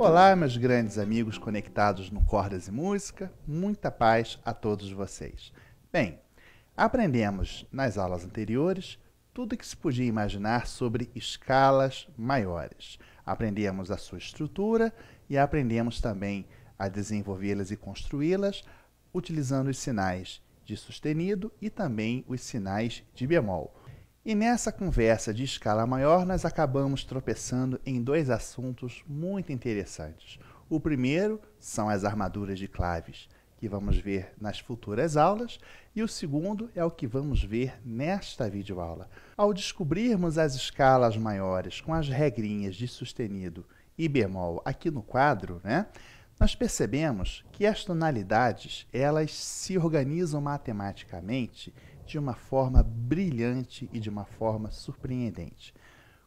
Olá, meus grandes amigos conectados no Cordas e Música. Muita paz a todos vocês. Bem, aprendemos nas aulas anteriores tudo o que se podia imaginar sobre escalas maiores. Aprendemos a sua estrutura e aprendemos também a desenvolvê-las e construí-las utilizando os sinais de sustenido e também os sinais de bemol. E nessa conversa de escala maior, nós acabamos tropeçando em dois assuntos muito interessantes. O primeiro são as armaduras de claves, que vamos ver nas futuras aulas, e o segundo é o que vamos ver nesta videoaula. Ao descobrirmos as escalas maiores com as regrinhas de sustenido e bemol aqui no quadro, né, nós percebemos que as tonalidades elas se organizam matematicamente de uma forma brilhante e de uma forma surpreendente.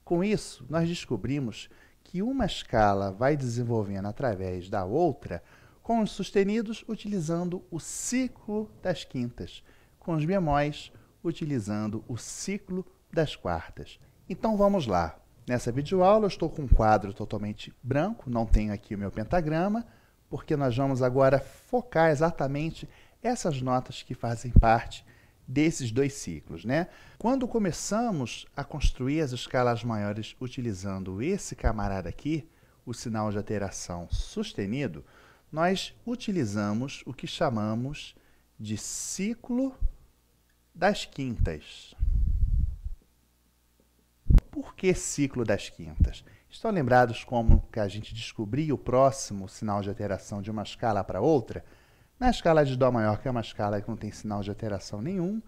Com isso, nós descobrimos que uma escala vai desenvolvendo através da outra com os sustenidos utilizando o ciclo das quintas, com os bemóis utilizando o ciclo das quartas. Então vamos lá. Nessa videoaula eu estou com um quadro totalmente branco, não tenho aqui o meu pentagrama, porque nós vamos agora focar exatamente essas notas que fazem parte desses dois ciclos, né? Quando começamos a construir as escalas maiores utilizando esse camarada aqui, o sinal de alteração sustenido, nós utilizamos o que chamamos de ciclo das quintas. Por que ciclo das quintas? Estão lembrados como que a gente descobriu o próximo sinal de alteração de uma escala para outra? Na escala de Dó maior, que é uma escala que não tem sinal de alteração nenhum,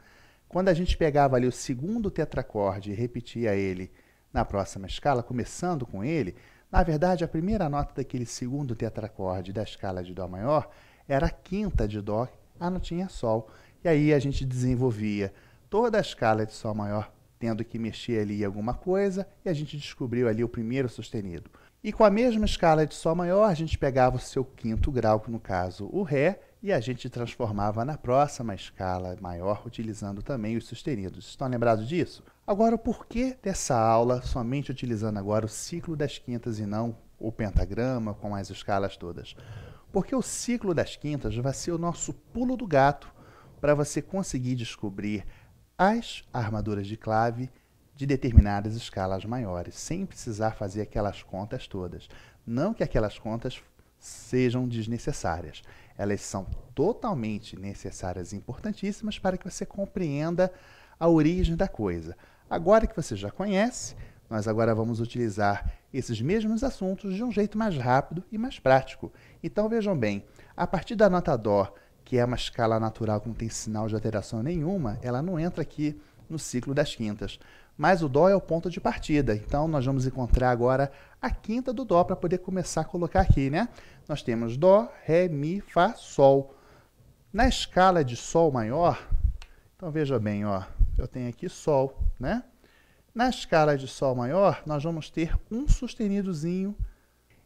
quando a gente pegava ali o segundo tetracorde e repetia ele na próxima escala, começando com ele, na verdade, a primeira nota daquele segundo tetracorde da escala de Dó maior era a quinta de Dó, a notinha Sol. E aí a gente desenvolvia toda a escala de Sol maior tendo que mexer ali em alguma coisa, e a gente descobriu ali o primeiro sustenido. E com a mesma escala de Sol maior, a gente pegava o seu quinto grau, no caso o Ré, e a gente transformava na próxima escala maior, utilizando também os sustenidos. Estão lembrados disso? Agora, o porquê dessa aula somente utilizando agora o ciclo das quintas e não o pentagrama com as escalas todas? Porque o ciclo das quintas vai ser o nosso pulo do gato para você conseguir descobrir as armaduras de clave de determinadas escalas maiores, sem precisar fazer aquelas contas todas. Não que aquelas contas sejam desnecessárias. Elas são totalmente necessárias e importantíssimas para que você compreenda a origem da coisa. Agora que você já conhece, nós agora vamos utilizar esses mesmos assuntos de um jeito mais rápido e mais prático. Então vejam bem, a partir da nota dó que é uma escala natural que não tem sinal de alteração nenhuma, ela não entra aqui no ciclo das quintas. Mas o Dó é o ponto de partida, então nós vamos encontrar agora a quinta do Dó para poder começar a colocar aqui, né? Nós temos Dó, Ré, Mi, Fá, Sol. Na escala de Sol maior, então veja bem, ó, eu tenho aqui Sol, né? Na escala de Sol maior, nós vamos ter um sustenidozinho.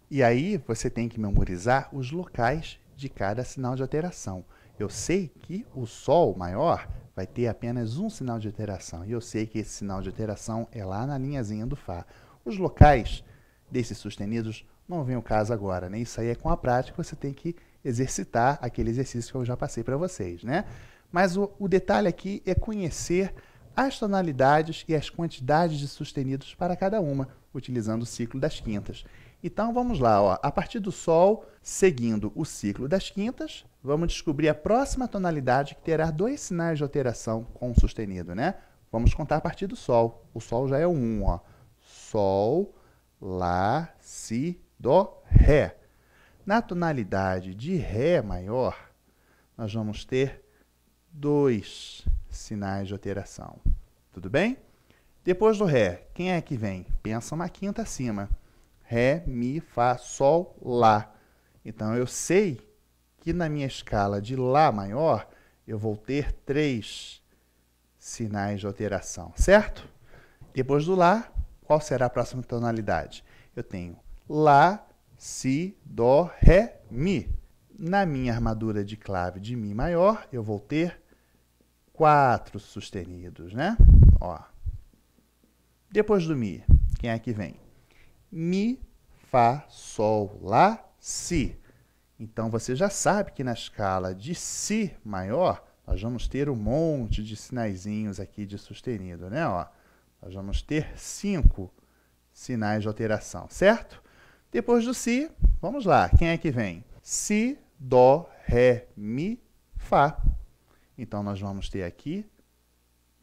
E aí você tem que memorizar os locais de cada sinal de alteração. Eu sei que o Sol maior vai ter apenas um sinal de alteração, e eu sei que esse sinal de alteração é lá na linhazinha do Fá. Os locais desses sustenidos não vem o caso agora, né? Isso aí é com a prática, você tem que exercitar aquele exercício que eu já passei para vocês, né? Mas o, o detalhe aqui é conhecer as tonalidades e as quantidades de sustenidos para cada uma utilizando o ciclo das quintas. Então vamos lá, ó. a partir do Sol, seguindo o ciclo das quintas, vamos descobrir a próxima tonalidade que terá dois sinais de alteração com o sustenido, né? Vamos contar a partir do Sol. O Sol já é o 1, ó. Sol, Lá, Si, Dó, Ré. Na tonalidade de Ré maior, nós vamos ter dois sinais de alteração. Tudo bem? Depois do Ré, quem é que vem? Pensa uma quinta acima. Ré, Mi, Fá, Sol, Lá. Então, eu sei que na minha escala de Lá maior, eu vou ter três sinais de alteração, certo? Depois do Lá, qual será a próxima tonalidade? Eu tenho Lá, Si, Dó, Ré, Mi. Na minha armadura de clave de Mi maior, eu vou ter quatro sustenidos, né? Ó, depois do Mi, quem é que vem? Mi, Fá, Sol, Lá, Si. Então você já sabe que na escala de Si maior, nós vamos ter um monte de sinaizinhos aqui de sustenido, né? Ó, nós vamos ter cinco sinais de alteração, certo? Depois do Si, vamos lá, quem é que vem? Si, Dó, Ré, Mi, Fá. Então nós vamos ter aqui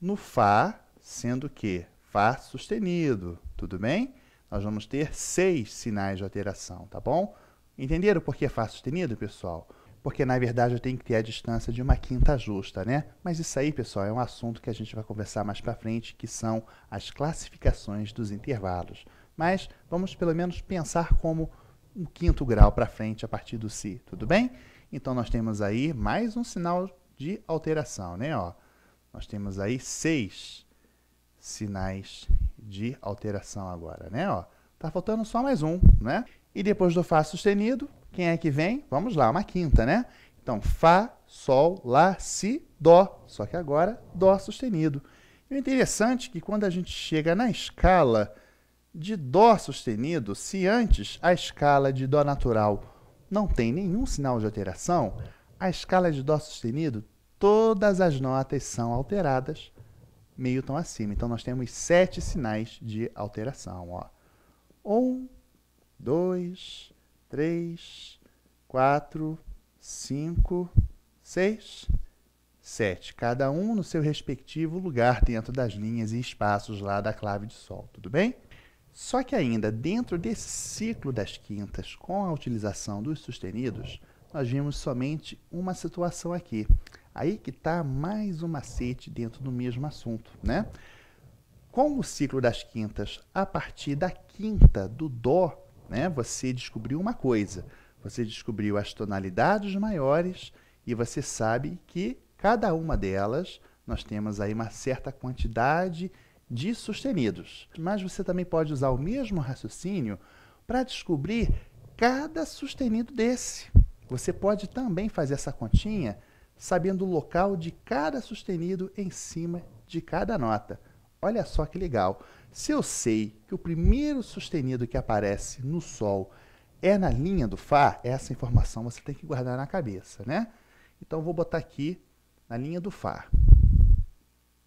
no Fá, sendo que Fá sustenido, tudo bem? Nós vamos ter seis sinais de alteração, tá bom? Entenderam por que Fá sustenido, pessoal? Porque, na verdade, eu tenho que ter a distância de uma quinta justa, né? Mas isso aí, pessoal, é um assunto que a gente vai conversar mais para frente, que são as classificações dos intervalos. Mas vamos, pelo menos, pensar como um quinto grau para frente a partir do Si, tudo bem? Então, nós temos aí mais um sinal de alteração, né? Ó, nós temos aí seis sinais de alteração agora, né? Ó, tá faltando só mais um, né? E depois do Fá sustenido, quem é que vem? Vamos lá, uma quinta, né? Então, Fá, Sol, Lá, Si, Dó. Só que agora, Dó sustenido. E o interessante é que quando a gente chega na escala de Dó sustenido, se antes a escala de Dó natural não tem nenhum sinal de alteração, a escala de Dó sustenido, todas as notas são alteradas meio tom acima. Então, nós temos sete sinais de alteração. Ó. Um, dois, três, quatro, cinco, seis, sete. Cada um no seu respectivo lugar dentro das linhas e espaços lá da clave de sol, tudo bem? Só que ainda dentro desse ciclo das quintas, com a utilização dos sustenidos, nós vimos somente uma situação aqui. Aí que está mais um macete dentro do mesmo assunto, né? Com o ciclo das quintas, a partir da quinta do dó, né, você descobriu uma coisa. Você descobriu as tonalidades maiores e você sabe que cada uma delas nós temos aí uma certa quantidade de sustenidos. Mas você também pode usar o mesmo raciocínio para descobrir cada sustenido desse. Você pode também fazer essa continha sabendo o local de cada sustenido em cima de cada nota. Olha só que legal. Se eu sei que o primeiro sustenido que aparece no Sol é na linha do Fá, essa informação você tem que guardar na cabeça, né? Então, vou botar aqui na linha do Fá,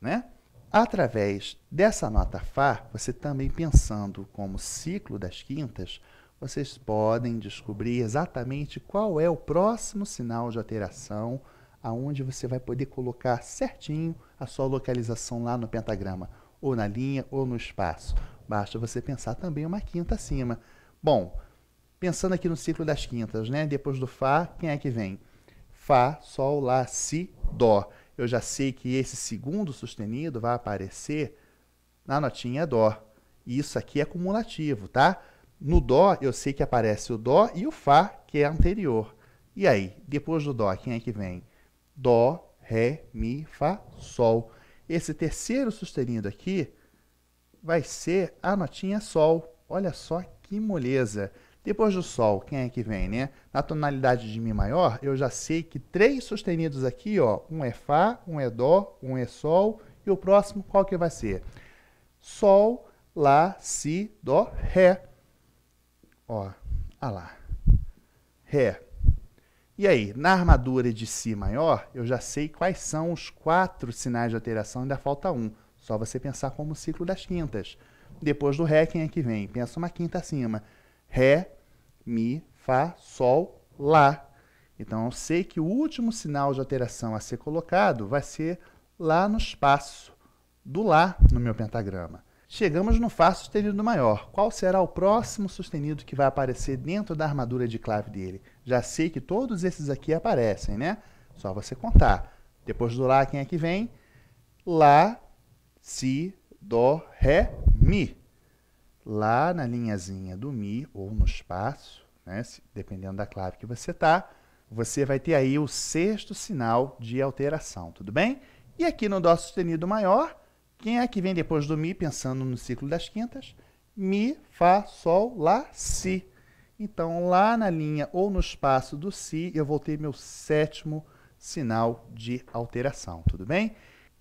né? Através dessa nota Fá, você também pensando como ciclo das quintas, vocês podem descobrir exatamente qual é o próximo sinal de alteração aonde você vai poder colocar certinho a sua localização lá no pentagrama, ou na linha ou no espaço. Basta você pensar também uma quinta acima. Bom, pensando aqui no ciclo das quintas, né? Depois do Fá, quem é que vem? Fá, Sol, Lá, Si, Dó. Eu já sei que esse segundo sustenido vai aparecer na notinha Dó. E isso aqui é cumulativo, tá? No Dó, eu sei que aparece o Dó e o Fá, que é anterior. E aí, depois do Dó, quem é que vem? Dó, Ré, Mi, Fá, Sol. Esse terceiro sustenido aqui vai ser a notinha Sol. Olha só que moleza. Depois do Sol, quem é que vem, né? Na tonalidade de Mi maior, eu já sei que três sustenidos aqui, ó, um é Fá, um é Dó, um é Sol, e o próximo qual que vai ser? Sol, Lá, Si, Dó, Ré. Ó, ah lá. Ré. E aí, na armadura de Si maior, eu já sei quais são os quatro sinais de alteração, ainda falta um. Só você pensar como o ciclo das quintas. Depois do Ré, quem é que vem? Pensa uma quinta acima. Ré, Mi, Fá, Sol, Lá. Então eu sei que o último sinal de alteração a ser colocado vai ser lá no espaço do Lá no meu pentagrama. Chegamos no Fá sustenido maior. Qual será o próximo sustenido que vai aparecer dentro da armadura de clave dele? Já sei que todos esses aqui aparecem, né? Só você contar. Depois do Lá, quem é que vem? Lá, Si, Dó, Ré, Mi. Lá na linhazinha do Mi, ou no espaço, né? dependendo da clave que você está, você vai ter aí o sexto sinal de alteração, tudo bem? E aqui no Dó sustenido maior, quem é que vem depois do Mi, pensando no ciclo das quintas? Mi, Fá, Sol, Lá, Si. Então, lá na linha ou no espaço do Si, eu vou ter meu sétimo sinal de alteração, tudo bem?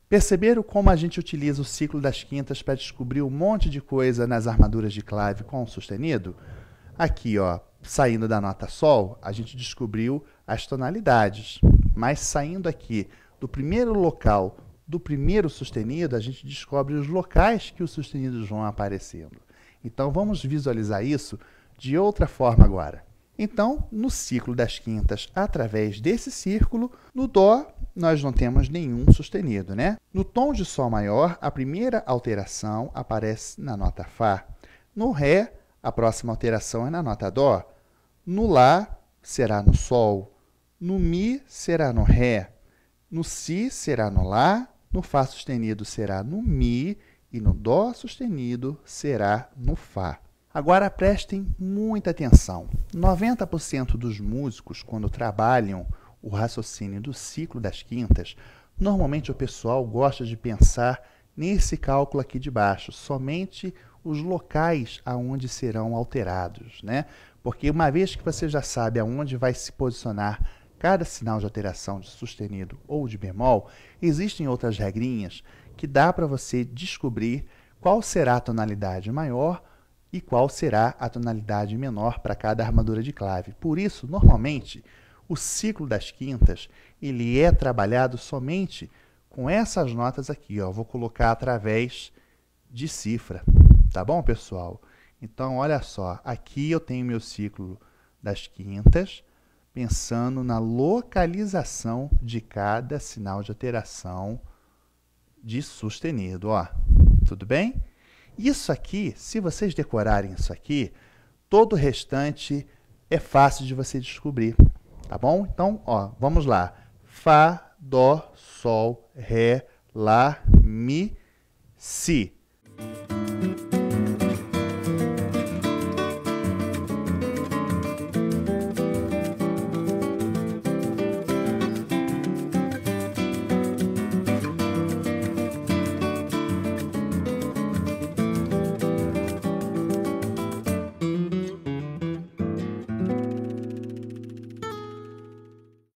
Perceberam como a gente utiliza o ciclo das quintas para descobrir um monte de coisa nas armaduras de clave com o sustenido? Aqui, ó, saindo da nota Sol, a gente descobriu as tonalidades, mas saindo aqui do primeiro local do primeiro sustenido, a gente descobre os locais que os sustenidos vão aparecendo. Então, vamos visualizar isso de outra forma agora. Então, no ciclo das quintas, através desse círculo, no Dó nós não temos nenhum sustenido, né? No tom de Sol maior, a primeira alteração aparece na nota Fá. No Ré, a próxima alteração é na nota Dó. No Lá, será no Sol. No Mi, será no Ré. No Si, será no Lá no Fá sustenido será no Mi e no Dó sustenido será no Fá. Agora prestem muita atenção. 90% dos músicos, quando trabalham o raciocínio do ciclo das quintas, normalmente o pessoal gosta de pensar nesse cálculo aqui de baixo, somente os locais aonde serão alterados, né? Porque uma vez que você já sabe aonde vai se posicionar cada sinal de alteração de sustenido ou de bemol, existem outras regrinhas que dá para você descobrir qual será a tonalidade maior e qual será a tonalidade menor para cada armadura de clave. Por isso, normalmente, o ciclo das quintas ele é trabalhado somente com essas notas aqui. Ó. Vou colocar através de cifra, tá bom, pessoal? Então, olha só, aqui eu tenho meu ciclo das quintas, pensando na localização de cada sinal de alteração de sustenido, ó. Tudo bem? Isso aqui, se vocês decorarem isso aqui, todo o restante é fácil de você descobrir, tá bom? Então, ó, vamos lá. Fá, dó, sol, ré, lá, mi, si.